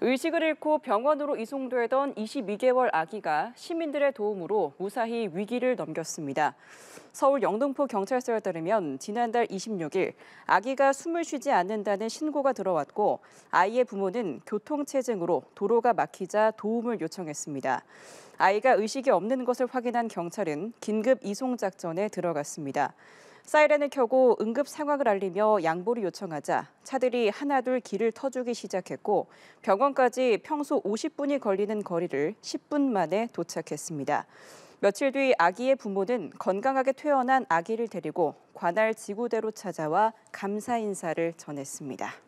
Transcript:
의식을 잃고 병원으로 이송되던 22개월 아기가 시민들의 도움으로 무사히 위기를 넘겼습니다. 서울 영등포 경찰서에 따르면 지난달 26일 아기가 숨을 쉬지 않는다는 신고가 들어왔고 아이의 부모는 교통체증으로 도로가 막히자 도움을 요청했습니다. 아이가 의식이 없는 것을 확인한 경찰은 긴급 이송 작전에 들어갔습니다. 사이렌을 켜고 응급 상황을 알리며 양보를 요청하자 차들이 하나둘 길을 터주기 시작했고 병원까지 평소 50분이 걸리는 거리를 10분 만에 도착했습니다. 며칠 뒤 아기의 부모는 건강하게 퇴원한 아기를 데리고 관할 지구대로 찾아와 감사 인사를 전했습니다.